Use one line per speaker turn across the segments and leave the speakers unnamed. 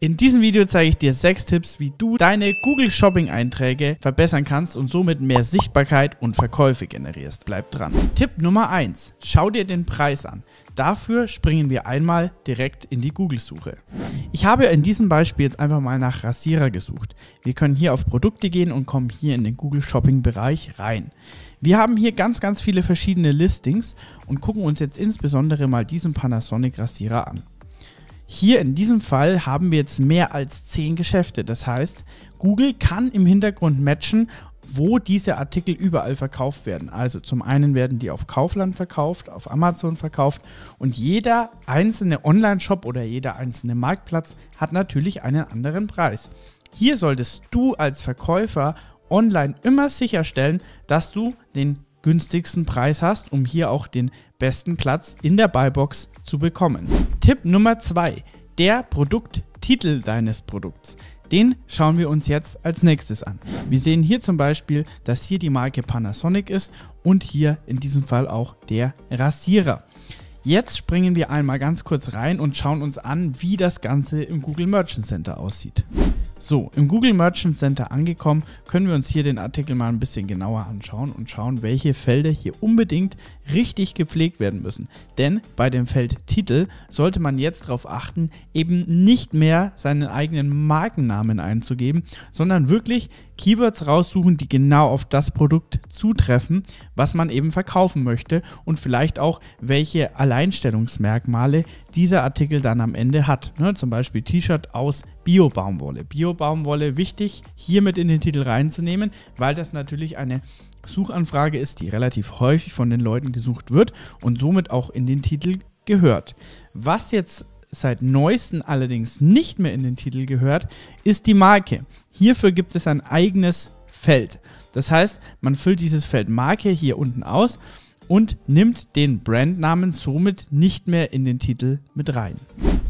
In diesem Video zeige ich dir sechs Tipps, wie du deine Google Shopping Einträge verbessern kannst und somit mehr Sichtbarkeit und Verkäufe generierst. Bleib dran. Tipp Nummer 1. Schau dir den Preis an. Dafür springen wir einmal direkt in die Google-Suche. Ich habe in diesem Beispiel jetzt einfach mal nach Rasierer gesucht. Wir können hier auf Produkte gehen und kommen hier in den Google Shopping-Bereich rein. Wir haben hier ganz, ganz viele verschiedene Listings und gucken uns jetzt insbesondere mal diesen Panasonic Rasierer an. Hier in diesem Fall haben wir jetzt mehr als 10 Geschäfte. Das heißt, Google kann im Hintergrund matchen, wo diese Artikel überall verkauft werden. Also zum einen werden die auf Kaufland verkauft, auf Amazon verkauft und jeder einzelne Online-Shop oder jeder einzelne Marktplatz hat natürlich einen anderen Preis. Hier solltest du als Verkäufer online immer sicherstellen, dass du den günstigsten Preis hast, um hier auch den besten Platz in der Buybox zu bekommen. Tipp Nummer 2, der Produkttitel deines Produkts. Den schauen wir uns jetzt als nächstes an. Wir sehen hier zum Beispiel, dass hier die Marke Panasonic ist und hier in diesem Fall auch der Rasierer. Jetzt springen wir einmal ganz kurz rein und schauen uns an, wie das Ganze im Google Merchant Center aussieht. So, im Google Merchant Center angekommen, können wir uns hier den Artikel mal ein bisschen genauer anschauen und schauen, welche Felder hier unbedingt richtig gepflegt werden müssen. Denn bei dem Feld Titel sollte man jetzt darauf achten, eben nicht mehr seinen eigenen Markennamen einzugeben, sondern wirklich Keywords raussuchen, die genau auf das Produkt zutreffen, was man eben verkaufen möchte und vielleicht auch, welche Alleinstellungsmerkmale dieser Artikel dann am Ende hat. Ne, zum Beispiel T-Shirt aus Bio-Baumwolle. Bio-Baumwolle wichtig, hier mit in den Titel reinzunehmen, weil das natürlich eine Suchanfrage ist, die relativ häufig von den Leuten gesucht wird und somit auch in den Titel gehört. Was jetzt seit neuesten allerdings nicht mehr in den Titel gehört, ist die Marke. Hierfür gibt es ein eigenes Feld. Das heißt, man füllt dieses Feld Marke hier unten aus und nimmt den Brandnamen somit nicht mehr in den Titel mit rein.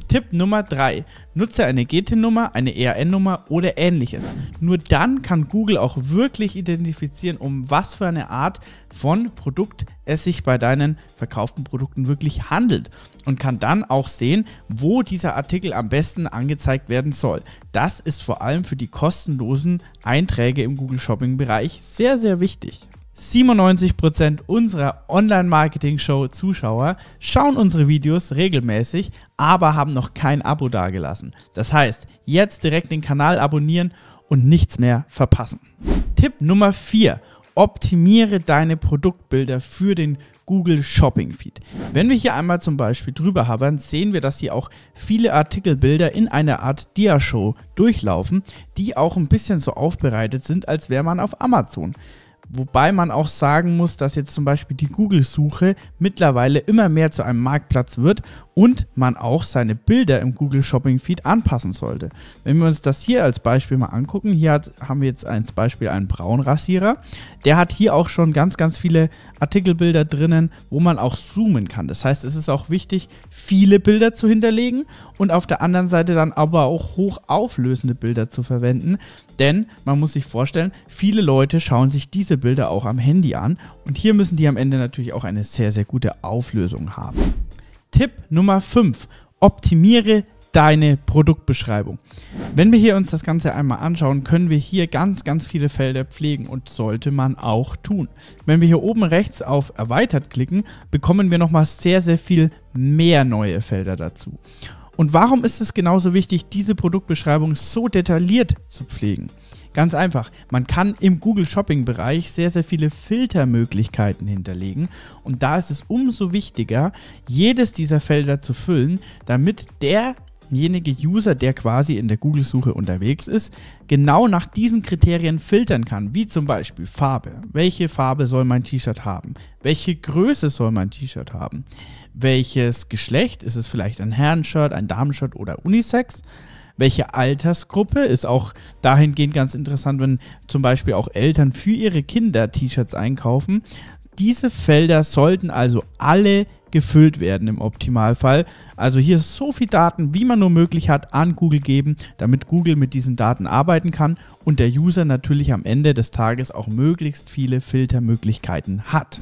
Tipp Nummer 3. Nutze eine GT-Nummer, eine ERN-Nummer oder ähnliches. Nur dann kann Google auch wirklich identifizieren, um was für eine Art von Produkt es sich bei deinen verkauften Produkten wirklich handelt und kann dann auch sehen, wo dieser Artikel am besten angezeigt werden soll. Das ist vor allem für die kostenlosen Einträge im Google Shopping Bereich sehr, sehr wichtig. 97% unserer Online-Marketing-Show-Zuschauer schauen unsere Videos regelmäßig, aber haben noch kein Abo dagelassen. Das heißt, jetzt direkt den Kanal abonnieren und nichts mehr verpassen. Tipp Nummer 4 optimiere deine Produktbilder für den Google Shopping Feed. Wenn wir hier einmal zum Beispiel drüber hovern, sehen wir, dass hier auch viele Artikelbilder in einer Art Dia-Show durchlaufen, die auch ein bisschen so aufbereitet sind, als wäre man auf Amazon. Wobei man auch sagen muss, dass jetzt zum Beispiel die Google-Suche mittlerweile immer mehr zu einem Marktplatz wird und man auch seine Bilder im Google Shopping Feed anpassen sollte. Wenn wir uns das hier als Beispiel mal angucken, hier hat, haben wir jetzt als Beispiel einen Braunrasierer. Der hat hier auch schon ganz, ganz viele Artikelbilder drinnen, wo man auch zoomen kann. Das heißt, es ist auch wichtig, viele Bilder zu hinterlegen und auf der anderen Seite dann aber auch hochauflösende Bilder zu verwenden. Denn man muss sich vorstellen, viele Leute schauen sich diese Bilder auch am Handy an und hier müssen die am Ende natürlich auch eine sehr, sehr gute Auflösung haben. Tipp Nummer 5. Optimiere deine Produktbeschreibung. Wenn wir hier uns das Ganze einmal anschauen, können wir hier ganz, ganz viele Felder pflegen und sollte man auch tun. Wenn wir hier oben rechts auf Erweitert klicken, bekommen wir nochmal sehr, sehr viel mehr neue Felder dazu. Und warum ist es genauso wichtig, diese Produktbeschreibung so detailliert zu pflegen? Ganz einfach, man kann im Google Shopping Bereich sehr, sehr viele Filtermöglichkeiten hinterlegen und da ist es umso wichtiger, jedes dieser Felder zu füllen, damit der derjenige User, der quasi in der Google-Suche unterwegs ist, genau nach diesen Kriterien filtern kann, wie zum Beispiel Farbe. Welche Farbe soll mein T-Shirt haben? Welche Größe soll mein T-Shirt haben? Welches Geschlecht? Ist es vielleicht ein Herrenshirt, ein Damenshirt oder Unisex? welche Altersgruppe. Ist auch dahingehend ganz interessant, wenn zum Beispiel auch Eltern für ihre Kinder T-Shirts einkaufen. Diese Felder sollten also alle gefüllt werden im Optimalfall. Also hier so viel Daten, wie man nur möglich hat, an Google geben, damit Google mit diesen Daten arbeiten kann und der User natürlich am Ende des Tages auch möglichst viele Filtermöglichkeiten hat.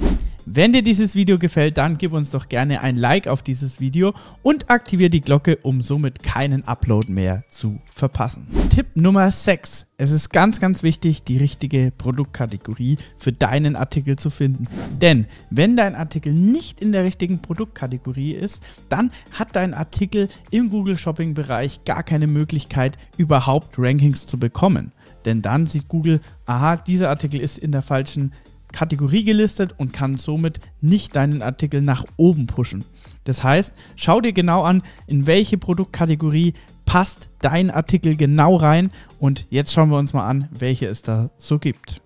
Wenn dir dieses Video gefällt, dann gib uns doch gerne ein Like auf dieses Video und aktiviere die Glocke, um somit keinen Upload mehr zu verpassen. Tipp Nummer 6. Es ist ganz, ganz wichtig, die richtige Produktkategorie für deinen Artikel zu finden. Denn wenn dein Artikel nicht in der richtigen Produktkategorie ist, dann hat dein Artikel im Google Shopping Bereich gar keine Möglichkeit, überhaupt Rankings zu bekommen. Denn dann sieht Google, aha, dieser Artikel ist in der falschen Kategorie gelistet und kann somit nicht deinen Artikel nach oben pushen. Das heißt, schau dir genau an, in welche Produktkategorie passt dein Artikel genau rein und jetzt schauen wir uns mal an, welche es da so gibt.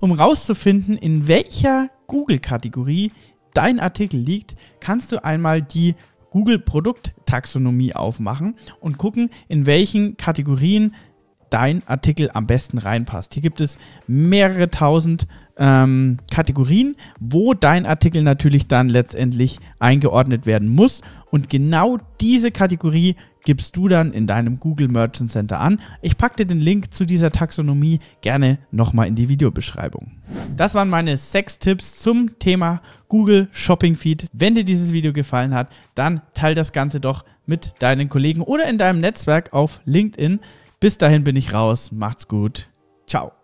Um rauszufinden, in welcher Google-Kategorie dein Artikel liegt, kannst du einmal die Google Produkt Taxonomie aufmachen und gucken, in welchen Kategorien dein Artikel am besten reinpasst. Hier gibt es mehrere tausend ähm, Kategorien, wo dein Artikel natürlich dann letztendlich eingeordnet werden muss. Und genau diese Kategorie gibst du dann in deinem Google Merchant Center an. Ich packe dir den Link zu dieser Taxonomie gerne nochmal in die Videobeschreibung. Das waren meine sechs Tipps zum Thema Google Shopping Feed. Wenn dir dieses Video gefallen hat, dann teile das Ganze doch mit deinen Kollegen oder in deinem Netzwerk auf LinkedIn. Bis dahin bin ich raus. Macht's gut. Ciao.